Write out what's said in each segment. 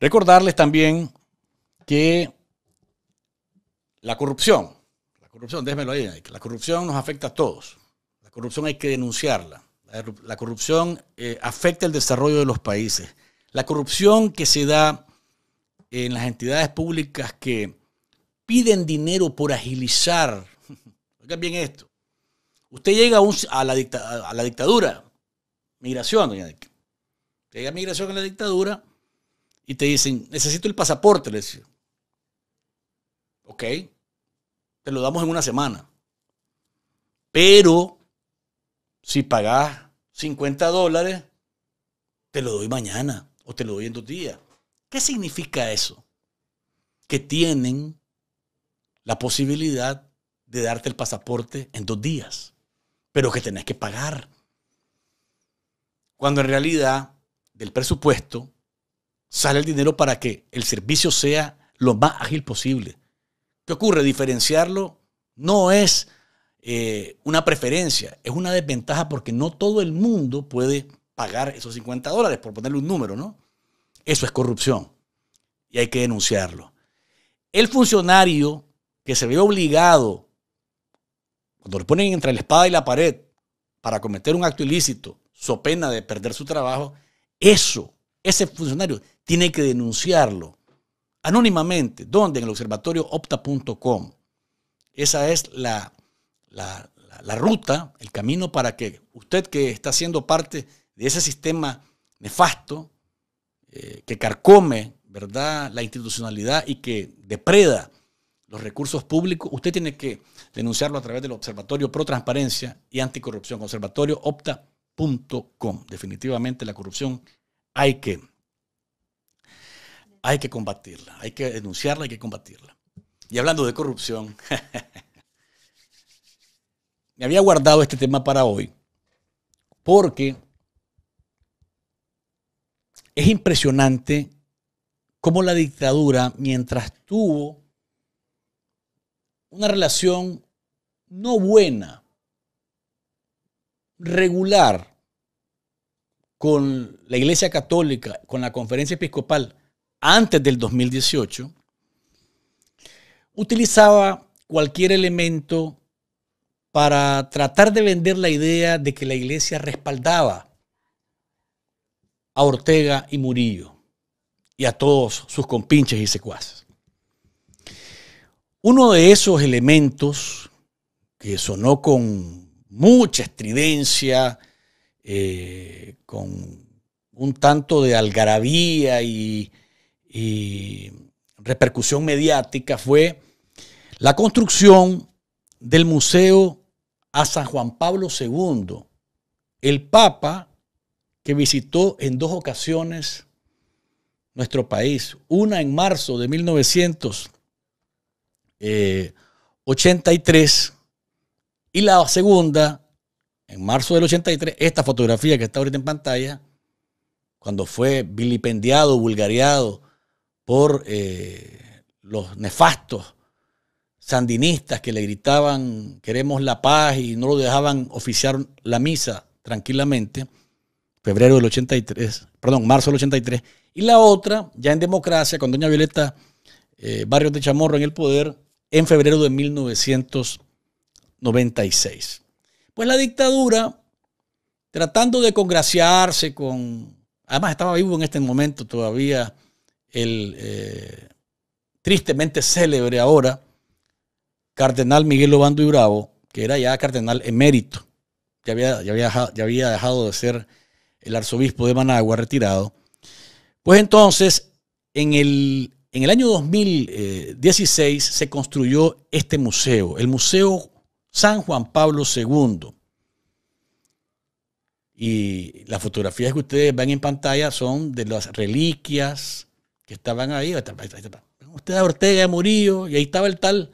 Recordarles también que la corrupción, la corrupción, déjenmelo ahí, la corrupción nos afecta a todos. La corrupción hay que denunciarla. La corrupción eh, afecta el desarrollo de los países. La corrupción que se da en las entidades públicas que piden dinero por agilizar. Oigan bien esto. Usted llega a, la, dictadura, migración, doña Llega migración en la dictadura, y te dicen, necesito el pasaporte, les digo. Ok, te lo damos en una semana. Pero si pagas... 50 dólares, te lo doy mañana o te lo doy en dos días. ¿Qué significa eso? Que tienen la posibilidad de darte el pasaporte en dos días, pero que tenés que pagar. Cuando en realidad del presupuesto sale el dinero para que el servicio sea lo más ágil posible. ¿Qué ocurre? Diferenciarlo no es eh, una preferencia, es una desventaja porque no todo el mundo puede pagar esos 50 dólares, por ponerle un número, ¿no? Eso es corrupción y hay que denunciarlo. El funcionario que se ve obligado, cuando le ponen entre la espada y la pared, para cometer un acto ilícito, so pena de perder su trabajo, eso, ese funcionario tiene que denunciarlo anónimamente. ¿Dónde? En el observatorio opta.com. Esa es la, la, ruta, el camino para que usted que está siendo parte de ese sistema nefasto, eh, que carcome ¿verdad? la institucionalidad y que depreda los recursos públicos, usted tiene que denunciarlo a través del Observatorio Pro Transparencia y Anticorrupción, observatorioopta.com. Definitivamente la corrupción hay que hay que combatirla, hay que denunciarla, hay que combatirla. Y hablando de corrupción, me había guardado este tema para hoy, porque es impresionante cómo la dictadura, mientras tuvo una relación no buena, regular, con la Iglesia Católica, con la Conferencia Episcopal, antes del 2018, utilizaba cualquier elemento para tratar de vender la idea de que la iglesia respaldaba a Ortega y Murillo y a todos sus compinches y secuaces. Uno de esos elementos que sonó con mucha estridencia, eh, con un tanto de algarabía y y repercusión mediática fue la construcción del Museo a San Juan Pablo II, el Papa que visitó en dos ocasiones nuestro país, una en marzo de 1983 eh, y la segunda en marzo del 83, esta fotografía que está ahorita en pantalla, cuando fue vilipendiado, vulgariado por eh, los nefastos sandinistas que le gritaban queremos la paz y no lo dejaban oficiar la misa tranquilamente, febrero del 83, perdón, marzo del 83, y la otra, ya en democracia, con doña Violeta eh, Barrios de Chamorro en el poder, en febrero de 1996. Pues la dictadura, tratando de congraciarse con, además estaba vivo en este momento todavía, el eh, tristemente célebre ahora cardenal Miguel Obando y Bravo, que era ya cardenal emérito, ya había, ya había, dejado de ser el arzobispo de Managua retirado, pues entonces en el, en el año 2016 se construyó este museo, el Museo San Juan Pablo II. Y las fotografías que ustedes ven en pantalla son de las reliquias, que estaban ahí. Usted a Ortega, Murillo, y ahí estaba el tal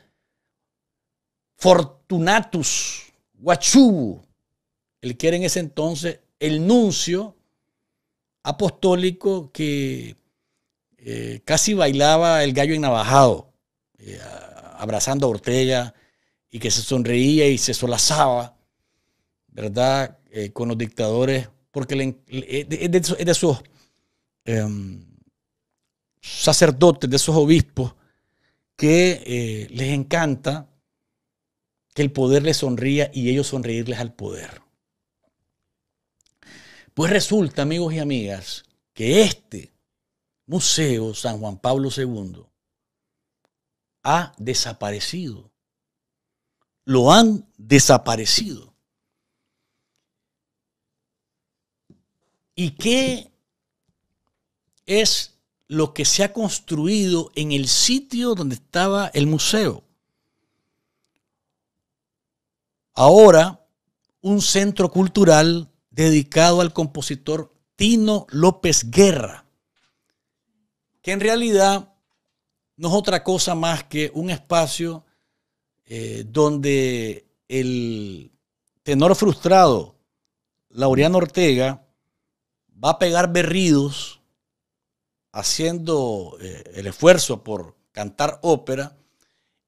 Fortunatus guachú, el que era en ese entonces el nuncio apostólico que eh, casi bailaba el gallo en navajado, eh, abrazando a Ortega y que se sonreía y se solazaba, ¿verdad?, eh, con los dictadores, porque es de esos em, sacerdotes, de esos obispos, que eh, les encanta que el poder les sonría y ellos sonreírles al poder. Pues resulta, amigos y amigas, que este Museo San Juan Pablo II ha desaparecido. Lo han desaparecido. ¿Y qué es lo que se ha construido en el sitio donde estaba el museo. Ahora, un centro cultural dedicado al compositor Tino López Guerra, que en realidad no es otra cosa más que un espacio eh, donde el tenor frustrado, Laureano Ortega, va a pegar berridos haciendo eh, el esfuerzo por cantar ópera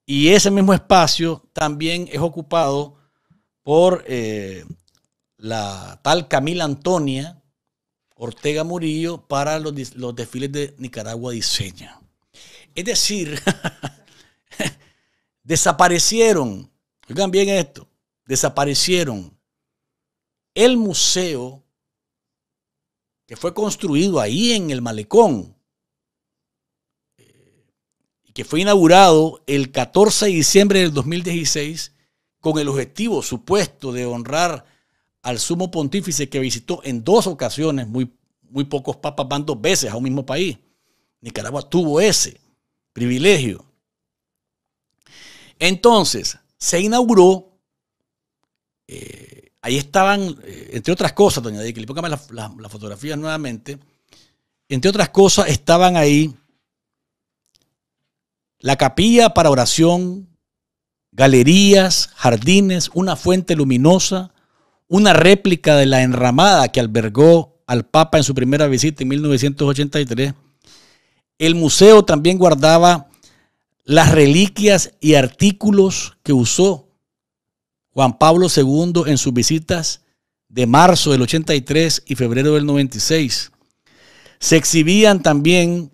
y ese mismo espacio también es ocupado por eh, la tal Camila Antonia Ortega Murillo para los, los desfiles de Nicaragua Diseña. Es decir, desaparecieron, oigan bien esto, desaparecieron el museo que fue construido ahí en el malecón que fue inaugurado el 14 de diciembre del 2016 con el objetivo supuesto de honrar al sumo pontífice que visitó en dos ocasiones, muy, muy pocos papas van dos veces a un mismo país. Nicaragua tuvo ese privilegio. Entonces, se inauguró, eh, ahí estaban, eh, entre otras cosas, doña Dick, le póngame las la, fotografías nuevamente, entre otras cosas estaban ahí la capilla para oración, galerías, jardines, una fuente luminosa, una réplica de la enramada que albergó al Papa en su primera visita en 1983. El museo también guardaba las reliquias y artículos que usó Juan Pablo II en sus visitas de marzo del 83 y febrero del 96. Se exhibían también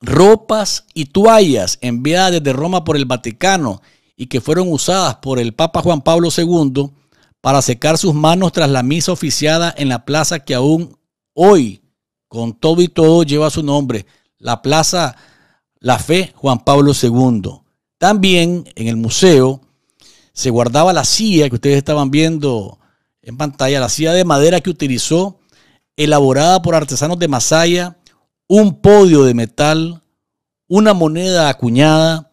ropas y toallas enviadas desde Roma por el Vaticano y que fueron usadas por el Papa Juan Pablo II para secar sus manos tras la misa oficiada en la plaza que aún hoy, con todo y todo, lleva su nombre, la Plaza La Fe Juan Pablo II. También en el museo se guardaba la silla que ustedes estaban viendo en pantalla, la silla de madera que utilizó, elaborada por artesanos de Masaya, un podio de metal, una moneda acuñada,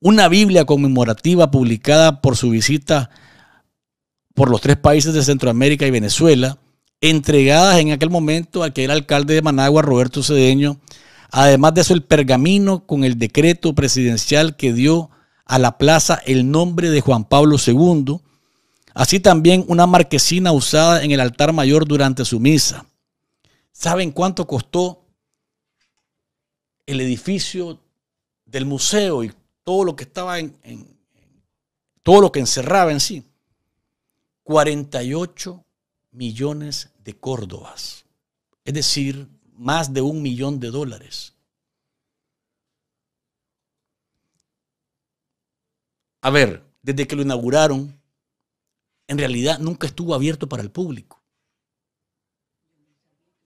una Biblia conmemorativa publicada por su visita por los tres países de Centroamérica y Venezuela, entregadas en aquel momento a que era alcalde de Managua, Roberto Cedeño, además de eso el pergamino con el decreto presidencial que dio a la plaza el nombre de Juan Pablo II, así también una marquesina usada en el altar mayor durante su misa. ¿Saben cuánto costó el edificio del museo y todo lo que estaba en, todo lo que encerraba en sí. 48 millones de córdobas, es decir, más de un millón de dólares. A ver, desde que lo inauguraron, en realidad nunca estuvo abierto para el público.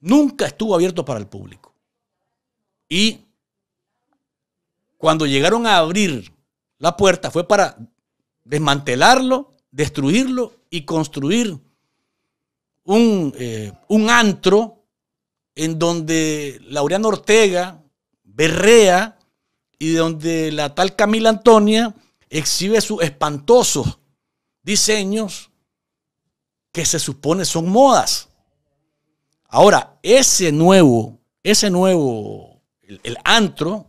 Nunca estuvo abierto para el público. Y cuando llegaron a abrir la puerta fue para desmantelarlo, destruirlo y construir eh, un, antro en donde Laureano Ortega berrea y donde la tal Camila Antonia exhibe sus espantosos diseños que se supone son modas. Ahora, ese nuevo, ese nuevo, el antro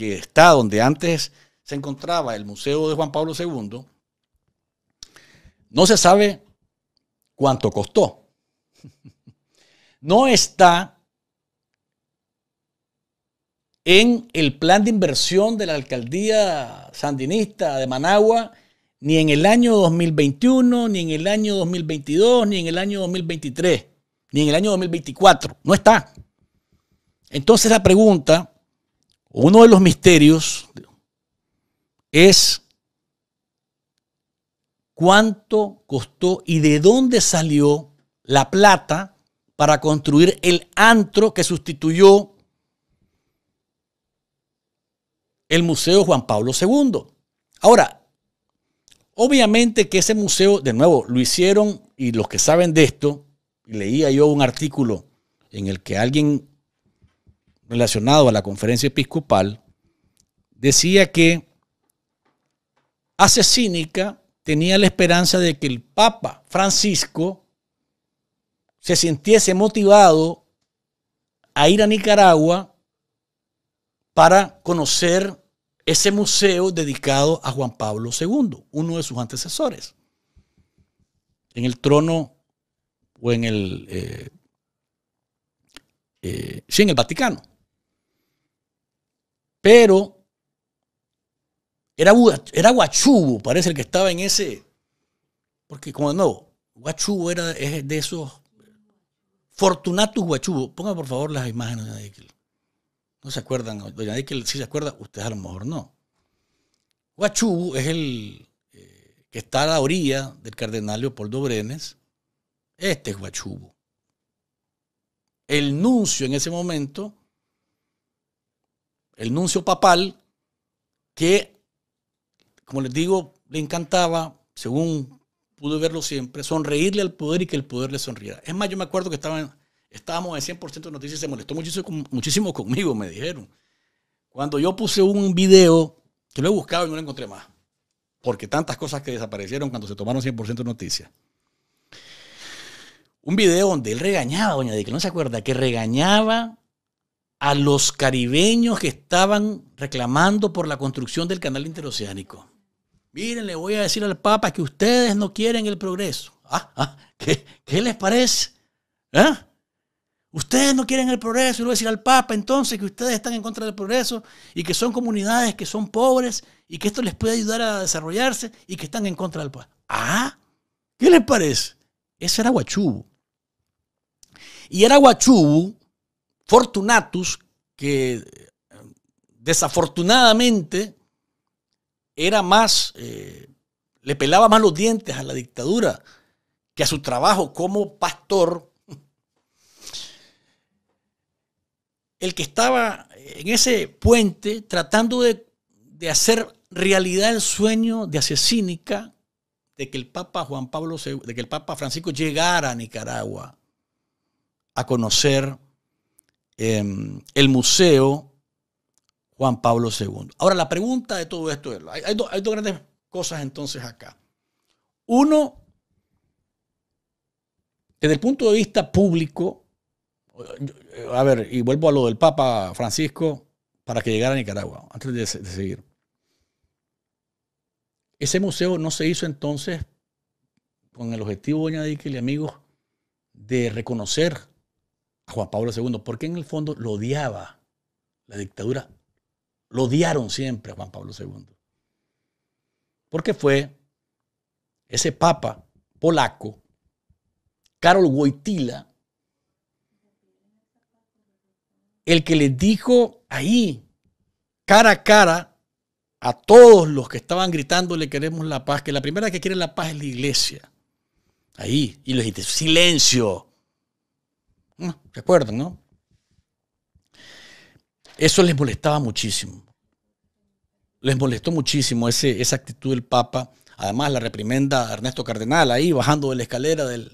que está donde antes se encontraba el Museo de Juan Pablo II, no se sabe cuánto costó. No está en el plan de inversión de la alcaldía sandinista de Managua, ni en el año 2021, ni en el año 2022, ni en el año 2023, ni en el año 2024. No está. Entonces la pregunta uno de los misterios es cuánto costó y de dónde salió la plata para construir el antro que sustituyó el Museo Juan Pablo II. Ahora, obviamente que ese museo, de nuevo, lo hicieron y los que saben de esto, leía yo un artículo en el que alguien relacionado a la conferencia episcopal, decía que hace cínica tenía la esperanza de que el Papa Francisco se sintiese motivado a ir a Nicaragua para conocer ese museo dedicado a Juan Pablo II, uno de sus antecesores, en el trono o en el, eh, eh, sí, en el Vaticano. Pero era, era parece el que estaba en ese. Porque, como no, Guachubo era es de esos. Fortunatus Guachubo. Ponga por favor las imágenes doña No se acuerdan, doña Dickel si se acuerda, usted a lo mejor no. Guachubo es el eh, que está a la orilla del cardenal Leopoldo Brenes. Este es Guachubu. El nuncio en ese momento el nuncio papal, que, como les digo, le encantaba, según pude verlo siempre, sonreírle al poder y que el poder le sonriera. Es más, yo me acuerdo que estaban, estábamos en 100% de noticias y se molestó muchísimo, muchísimo conmigo, me dijeron. Cuando yo puse un video, que lo he buscado y no lo encontré más, porque tantas cosas que desaparecieron cuando se tomaron 100% de noticias un video donde él regañaba Doña Dick, no se acuerda, que regañaba a los caribeños que estaban reclamando por la construcción del canal interoceánico. Miren, le voy a decir al Papa que ustedes no quieren el progreso. Ah, ah, ¿qué, les parece? ¿Ah? Ustedes no quieren el progreso. Y le voy a decir al Papa entonces que ustedes están en contra del progreso y que son comunidades que son pobres y que esto les puede ayudar a desarrollarse y que están en contra del Papa. Ah, ¿qué les parece? Ese era Guachubu. Y era Huachubu Fortunatus, que eh, desafortunadamente era más, eh, le pelaba más los dientes a la dictadura que a su trabajo como pastor, el que estaba en ese puente tratando de, hacer realidad el sueño de asesínica de que el Papa Juan Pablo de que el Papa Francisco llegara a Nicaragua a conocer Em, el Museo Juan Pablo II. Ahora, la pregunta de todo esto es, hay, dos grandes cosas entonces acá. Uno, desde el punto de vista público, eh, a ver, y vuelvo a lo del Papa Francisco para que llegara a Nicaragua, antes de, seguir. Ese museo no se hizo entonces con el objetivo, doña Dickel y amigos, de reconocer Juan Pablo II, porque en el fondo lo odiaba la dictadura. Lo odiaron siempre a Juan Pablo II. Porque fue ese papa polaco, Karol Wojtyla, el que le dijo ahí, cara a cara, a todos los que estaban gritando le queremos la paz, que la primera que quiere la paz es la iglesia. Ahí. Y les dice, silencio. Recuerdan, ¿no? Eso les molestaba muchísimo. Les molestó muchísimo ese, esa actitud del Papa. Además, la reprimenda a Ernesto Cardenal ahí bajando de la escalera del,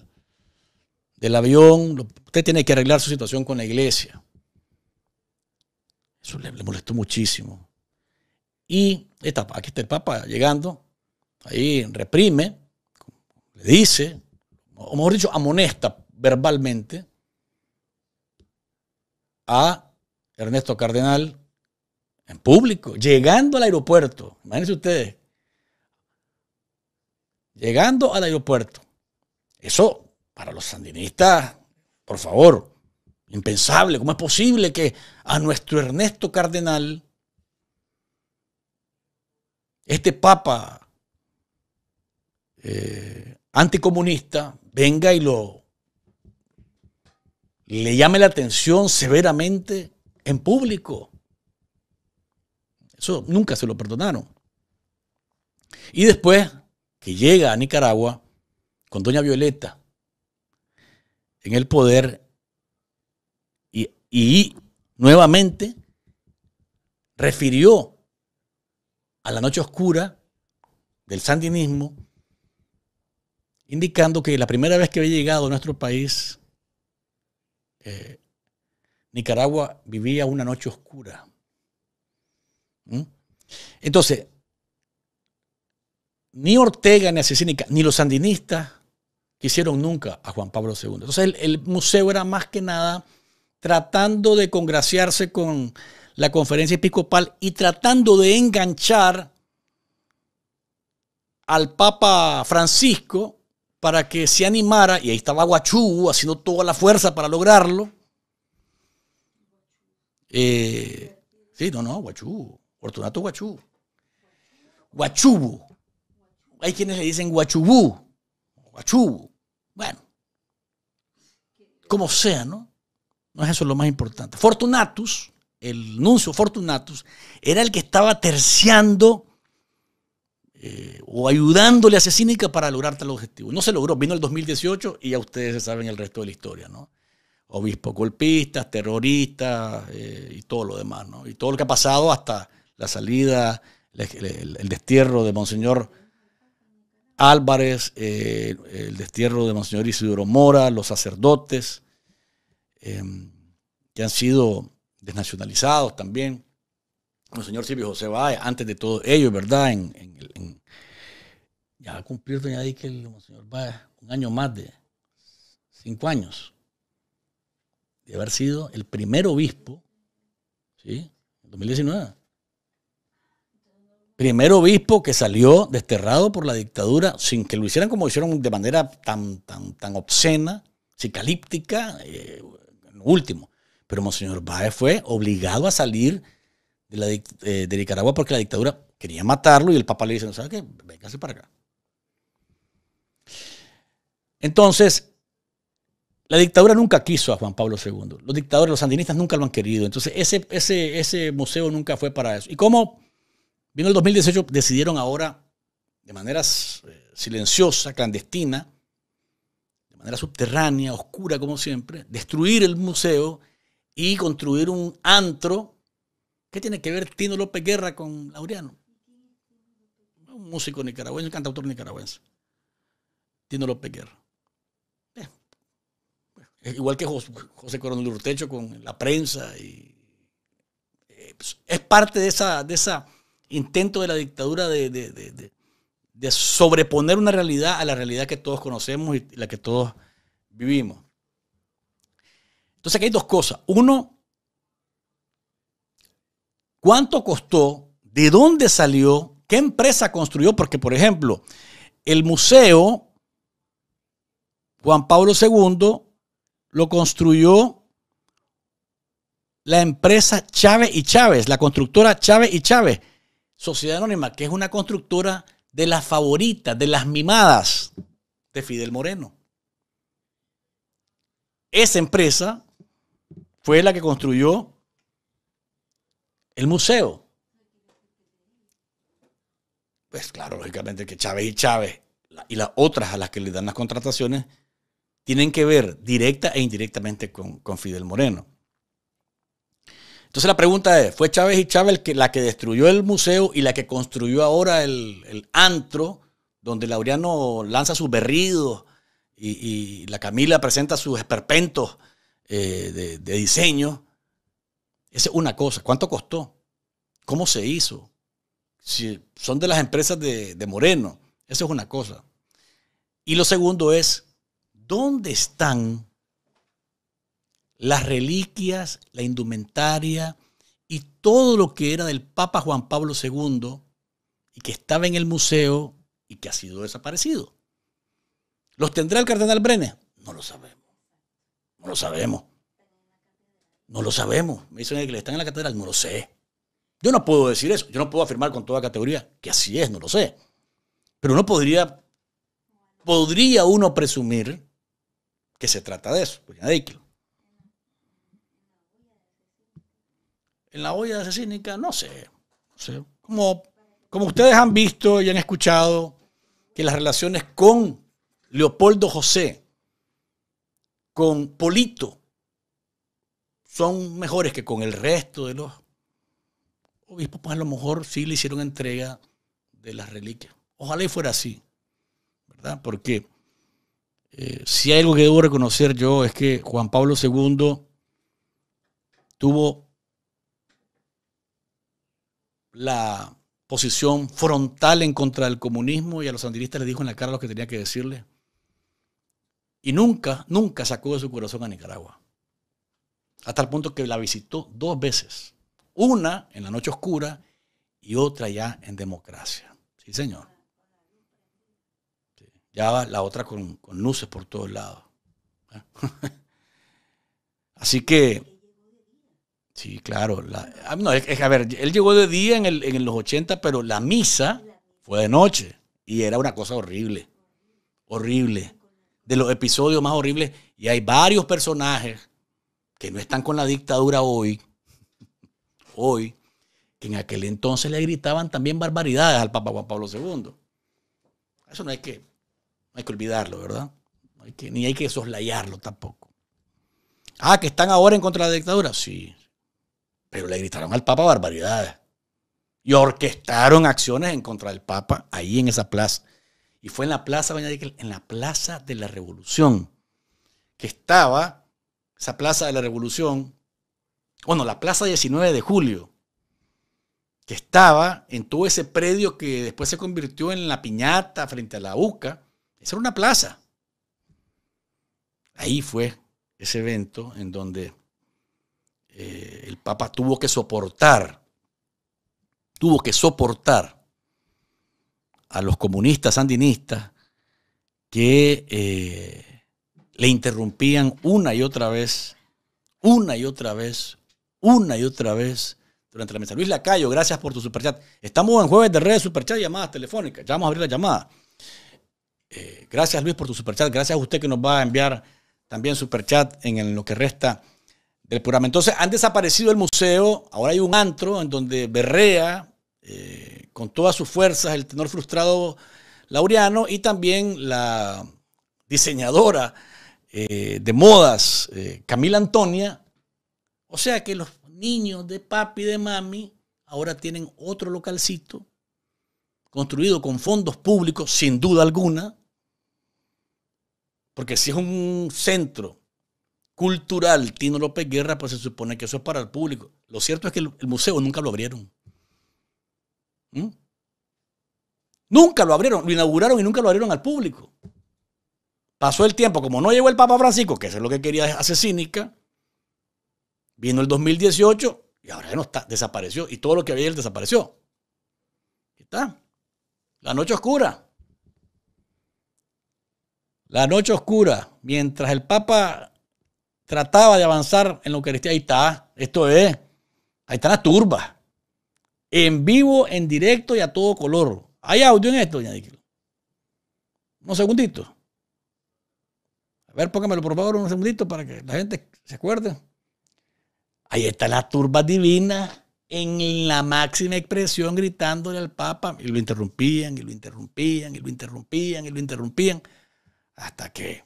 avión. Usted tiene que arreglar su situación con la iglesia. Eso le, molestó muchísimo. Y aquí está el Papa llegando. Ahí reprime, le dice, o mejor dicho, amonesta verbalmente a Ernesto Cardenal en público, llegando al aeropuerto. Imagínense ustedes. Llegando al aeropuerto. Eso, para los sandinistas, por favor, impensable. ¿Cómo es posible que a nuestro Ernesto Cardenal, este papa eh, anticomunista, venga y lo le llame la atención severamente en público. Eso nunca se lo perdonaron. Y después que llega a Nicaragua con doña Violeta en el poder y, nuevamente refirió a la noche oscura del sandinismo, indicando que la primera vez que había llegado a nuestro país eh, Nicaragua vivía una noche oscura. ¿Mm? Entonces, ni Ortega ni Asesínica, ni los sandinistas quisieron nunca a Juan Pablo II. Entonces, el museo era más que nada tratando de congraciarse con la conferencia episcopal y tratando de enganchar al Papa Francisco para que se animara, y ahí estaba Guachú haciendo toda la fuerza para lograrlo. Eh, sí, no, no, Guachú, Fortunato Guachú. Guachubu. Hay quienes le dicen Guachubú, Guachubu. Bueno, como sea, ¿no? No es eso lo más importante. Fortunatus, el nuncio Fortunatus, era el que estaba terciando eh, o ayudándole a Cecínica para lograr tal objetivo. No se logró, vino el 2018 y ya ustedes saben el resto de la historia, ¿no? obispo golpistas, terroristas eh, y todo lo demás, ¿no? Y todo lo que ha pasado hasta la salida, el, destierro de Monseñor Álvarez, eh, el destierro de Monseñor Isidoro Mora, los sacerdotes, que han sido desnacionalizados también. Monseñor señor Silvio José Valle, antes de todo ello, ¿verdad? En, ya va a cumplir, doña el señor un año más de cinco años de haber sido el primer obispo, ¿sí? En 2019. Primer obispo que salió desterrado por la dictadura sin que lo hicieran como hicieron de manera tan, tan, tan obscena, psicalíptica, eh, último. Pero Monseñor Baez fue obligado a salir de, la, eh, Nicaragua porque la dictadura quería matarlo y el Papa le dice, ¿sabe qué? Véngase para acá. Entonces, la dictadura nunca quiso a Juan Pablo II. Los dictadores, los sandinistas nunca lo han querido. Entonces, ese, ese, ese museo nunca fue para eso. ¿Y cómo? Vino el 2018, decidieron ahora, de manera eh, silenciosa, clandestina, de manera subterránea, oscura como siempre, destruir el museo y construir un antro ¿Qué tiene que ver Tino López Guerra con Laureano? Un músico nicaragüense, un cantautor nicaragüense. Tino López Guerra. igual que José, Coronel Urtecho con la prensa. Y, eh, pues, es parte de ese de esa intento de la dictadura de, sobreponer una realidad a la realidad que todos conocemos y la que todos vivimos. Entonces aquí hay dos cosas. Uno, cuánto costó, de dónde salió, qué empresa construyó, porque por ejemplo, el museo Juan Pablo II lo construyó la empresa Chávez y Chávez, la constructora Chávez y Chávez, Sociedad Anónima, que es una constructora de las favoritas, de las mimadas de Fidel Moreno. Esa empresa fue la que construyó el museo. Pues claro, lógicamente que Chávez y Chávez y las otras a las que le dan las contrataciones tienen que ver directa e indirectamente con, Fidel Moreno. Entonces la pregunta es, ¿fue Chávez y Chávez la que destruyó el museo y la que construyó ahora el, antro donde Laureano lanza sus berridos y, la Camila presenta sus esperpentos eh, de, diseño? Esa es una cosa. ¿Cuánto costó? ¿Cómo se hizo? Si son de las empresas de, de Moreno. Esa es una cosa. Y lo segundo es, ¿dónde están las reliquias, la indumentaria y todo lo que era del Papa Juan Pablo II y que estaba en el museo y que ha sido desaparecido? ¿Los tendrá el cardenal Brenes? No lo sabemos. No lo sabemos. No lo sabemos. Me dicen que le están en la catedral. No lo sé. Yo no puedo decir eso. Yo no puedo afirmar con toda categoría que así es. No lo sé. Pero uno podría. Podría uno presumir que se trata de eso. Pues, en la olla de no sé. No sé. Como, como ustedes han visto y han escuchado, que las relaciones con Leopoldo José, con Polito, son mejores que con el resto de los obispos, pues a lo mejor sí le hicieron entrega de las reliquias. Ojalá y fuera así, ¿verdad? Porque eh, si hay algo que debo reconocer yo es que Juan Pablo II tuvo la posición frontal en contra del comunismo y a los sandinistas le dijo en la cara lo que tenía que decirle. Y nunca, nunca sacó de su corazón a Nicaragua hasta el punto que la visitó dos veces, una en la noche oscura y otra ya en democracia. Sí, señor. Ya la otra con, luces por todos lados. Así que, sí, claro. Ah, no, a ver, él llegó de día en, en los 80, pero la misa fue de noche y era una cosa horrible. Horrible. De los episodios más horribles. Y hay varios personajes que no están con la dictadura hoy, hoy, que en aquel entonces le gritaban también barbaridades al Papa Juan Pablo II. Eso no hay que, hay que olvidarlo, ¿verdad? ni hay que soslayarlo tampoco. Ah, que están ahora en contra de la dictadura. Sí, pero le gritaron al Papa barbaridades. Y orquestaron acciones en contra del Papa ahí en esa plaza. Y fue en la plaza, en la plaza de la Revolución, que estaba esa plaza de la Revolución, bueno, la plaza 19 de julio, que estaba en todo ese predio que después se convirtió en la piñata frente a la UCA, esa era una plaza. Ahí fue ese evento en donde eh, el Papa tuvo que soportar, tuvo que soportar a los comunistas sandinistas que eh, le interrumpían una y otra vez, una y otra vez, una y otra vez durante la mesa. Luis Lacayo, gracias por tu superchat. Estamos en jueves de redes, superchat, llamadas telefónicas. Ya vamos a abrir la llamada. Eh, gracias Luis por tu superchat. Gracias a usted que nos va a enviar también superchat en, lo que resta del programa. Entonces, han desaparecido el museo, ahora hay un antro en donde berrea eh, con todas sus fuerzas el tenor frustrado laureano y también la diseñadora eh, de modas, eh, Camila Antonia. O sea que los niños de papi y de mami ahora tienen otro localcito construido con fondos públicos, sin duda alguna, porque si es un centro cultural Tino López Guerra, pues se supone que eso es para el público. Lo cierto es que el, museo nunca lo abrieron. ¿Mm? Nunca lo abrieron, lo inauguraron y nunca lo abrieron al público. Pasó el tiempo, como no llegó el Papa Francisco, que eso es lo que quería hacer cínica, vino el 2018 y ahora no está, desapareció. Y todo lo que había él desapareció. Aquí está. La noche oscura. La noche oscura. Mientras el Papa trataba de avanzar en lo Eucaristía, ahí está. Esto es. Ahí está la turba En vivo, en directo y a todo color. ¿Hay audio en esto, doña segundito Unos segunditos. A ver, me por favor un segundito para que la gente se acuerde. Ahí está la turba divina en la máxima expresión gritándole al Papa y lo interrumpían y lo interrumpían y lo interrumpían y lo interrumpían hasta que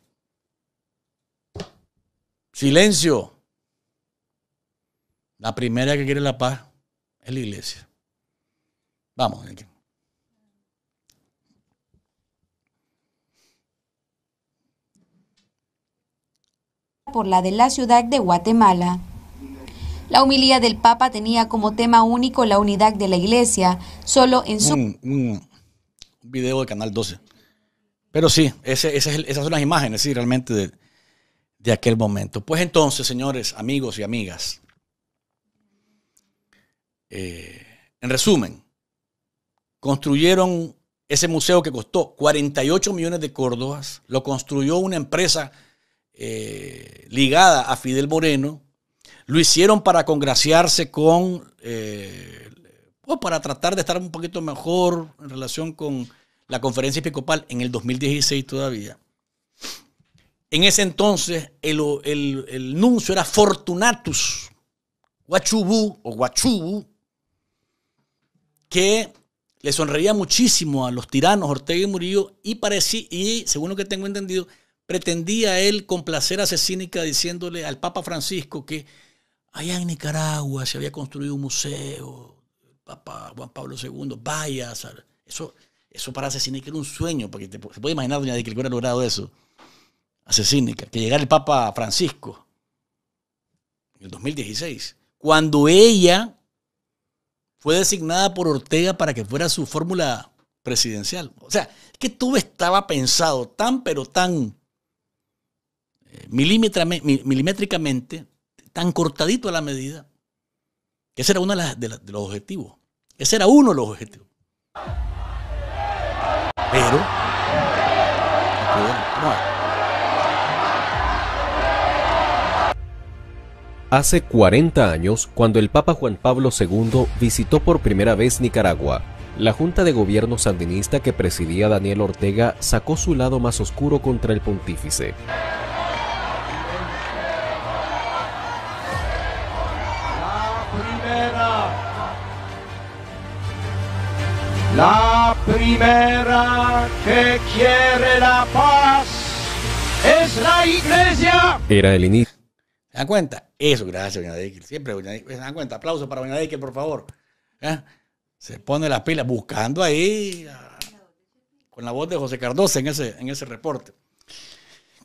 silencio. La primera que quiere la paz es la iglesia. Vamos. por la de la ciudad de Guatemala. La humilía del Papa tenía como tema único la unidad de la Iglesia, solo en su... Un, video de Canal 12. Pero sí, esas son las imágenes, sí, realmente de, aquel momento. Pues entonces, señores, amigos y amigas, eh, en resumen, construyeron ese museo que costó 48 millones de córdobas, lo construyó una empresa eh, ligada a Fidel Moreno, lo hicieron para congraciarse con, eh, o para tratar de estar un poquito mejor en relación con la conferencia episcopal en el 2016 todavía. En ese entonces el, nuncio era Fortunatus Guachubú o Guachubú, que le sonreía muchísimo a los tiranos Ortega y Murillo y parecía, y según lo que tengo entendido, pretendía él complacer a Cecínica diciéndole al Papa Francisco que allá en Nicaragua se había construido un museo, Papa Juan Pablo II, vaya, eso, eso para Cecínica era un sueño, porque se puede imaginar, doña de que hubiera logrado eso, a Cecínica, que llegara el Papa Francisco en el 2016, cuando ella fue designada por Ortega para que fuera su fórmula presidencial. O sea, que todo estaba pensado tan, pero tan milimétricamente, tan cortadito a la medida, que ese era uno de, los objetivos. Ese era uno de los objetivos. Pero, Hace 40 años, cuando el Papa Juan Pablo II visitó por primera vez Nicaragua, la Junta de Gobierno sandinista que presidía Daniel Ortega sacó su lado más oscuro contra el pontífice. La primera que quiere la paz es la iglesia. Era el inicio. ¿Se dan cuenta? Eso, gracias, Doña Siempre, Doña ¿Se dan cuenta? Aplauso para Doña por favor. ¿Eh? Se pone las pilas buscando ahí ah, con la voz de José Cardoso en ese, en ese reporte.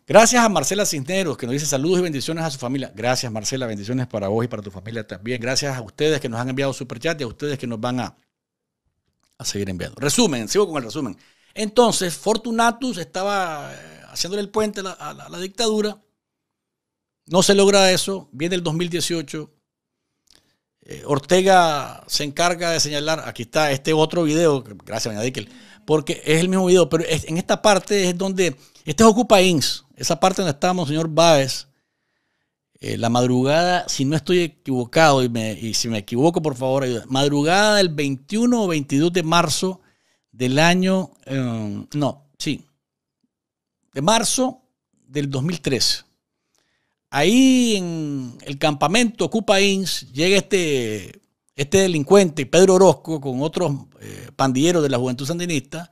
Gracias a Marcela Cisneros, que nos dice saludos y bendiciones a su familia. Gracias, Marcela, bendiciones para vos y para tu familia también. Gracias a ustedes que nos han enviado superchat y a ustedes que nos van a, a seguir enviando. Resumen, sigo con el resumen. Entonces, Fortunatus estaba eh, haciéndole el puente a la, dictadura. No se logra eso. Viene el 2018. Eh, Ortega se encarga de señalar, aquí está este otro video, gracias, doña Dickel, porque es el mismo video, pero en esta parte es donde, este es Ocupa Ins esa parte donde estábamos señor Báez eh, la madrugada, si no estoy equivocado, y, me, y si me equivoco, por favor, Madrugada del 21 o 22 de marzo del año, em, no, sí, de marzo del 2013. Ahí en el campamento Ocupa llega este, este delincuente, Pedro Orozco, con otros eh, pandilleros de la Juventud Sandinista,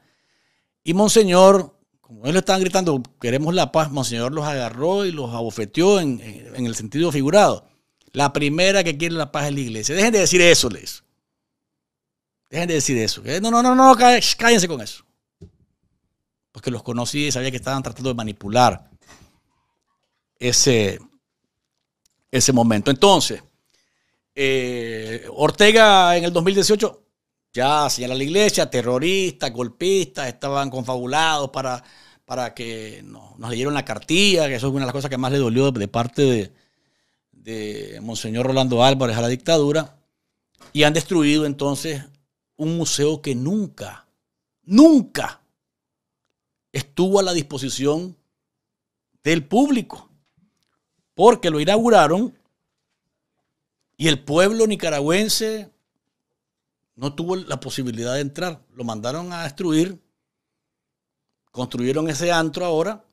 y Monseñor como ellos estaban gritando, queremos la paz, Monseñor los agarró y los abofeteó en, el sentido figurado. La primera que quiere la paz es la iglesia. Dejen de decir eso, les. Dejen de decir eso. Eh, no, no, no, no, cállense con eso. Porque los conocí y sabía que estaban tratando de manipular ese, ese momento. Entonces, eh, Ortega en el 2018 ya señala la iglesia, terroristas, golpistas, estaban confabulados para, para que nos leyeron la cartilla, que eso es una de las cosas que más le dolió de, parte de, de Monseñor Rolando Álvarez a la dictadura, y han destruido entonces un museo que nunca, nunca estuvo a la disposición del público, porque lo inauguraron y el pueblo nicaragüense no tuvo la posibilidad de entrar. Lo mandaron a destruir. Construyeron ese antro ahora,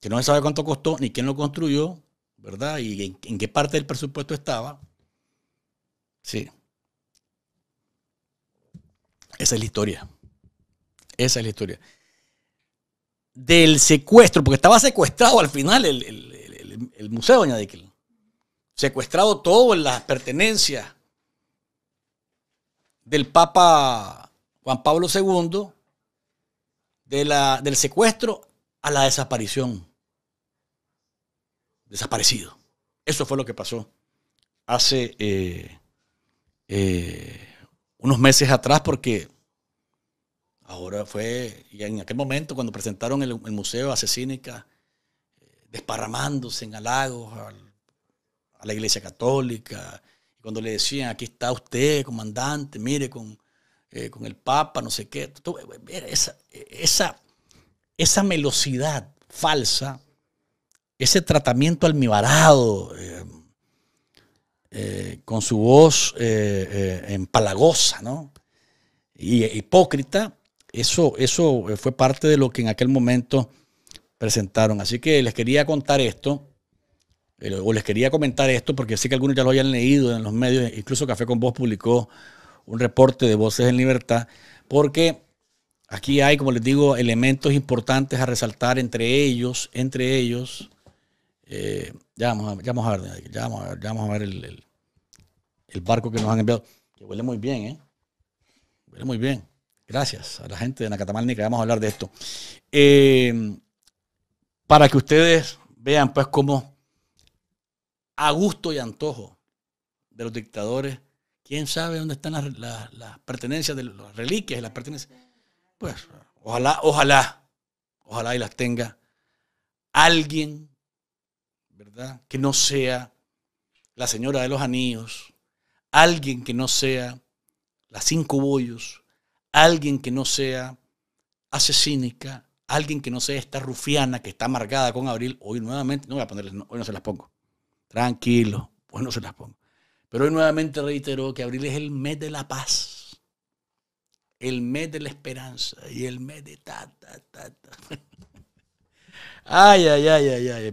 que no se sabe cuánto costó ni quién lo construyó, ¿verdad? Y en, qué parte del presupuesto estaba. Sí. Esa es la historia. Esa es la historia. Del secuestro, porque estaba secuestrado al final el, museo, doña Secuestrado todo en las pertenencias del Papa Juan Pablo II, de la, del secuestro a la desaparición. Desaparecido. Eso fue lo que pasó hace eh, eh, unos meses atrás, porque ahora fue, y en aquel momento cuando presentaron el, el Museo Asesínica, eh, desparramándose en halagos a la Iglesia Católica, cuando le decían, aquí está usted, comandante, mire, con, eh, el Papa, no sé qué. Eh, esa, eh, esa, esa melosidad falsa, ese tratamiento almibarado, con su voz empalagosa, ¿no? Y hipócrita, eso, eso fue parte de lo que en aquel momento presentaron. Así que les quería contar esto eh, o les quería comentar esto porque sé que algunos ya lo hayan leído en los medios, incluso Café con Voz publicó un reporte de Voces en Libertad, porque aquí hay, como les digo, elementos importantes a resaltar entre ellos, entre ellos, eh, ya, vamos a, ya, ver, ya vamos a ver, el, barco que nos han enviado, que huele muy bien, ¿eh? Huele muy bien. Gracias a la gente de Nacatamalnica, vamos a hablar de esto. Eh, para que ustedes vean, pues, cómo a gusto y antojo de los dictadores. ¿Quién sabe dónde están las, pertenencias, de las reliquias y las pertenencias? Pues ojalá, ojalá, ojalá y las tenga alguien, ¿verdad? Que no sea la señora de los anillos, alguien que no sea las cinco bollos, alguien que no sea asesínica, alguien que no sea esta rufiana que está amargada con Abril. Hoy nuevamente, no voy a ponerles, hoy no se las pongo. Tranquilo, pues no se las pongo. Pero hoy nuevamente reiteró que abril es el mes de la paz, el mes de la esperanza y el mes de ta, ta, ta, ta. Ay, ay, ay, ay, ay.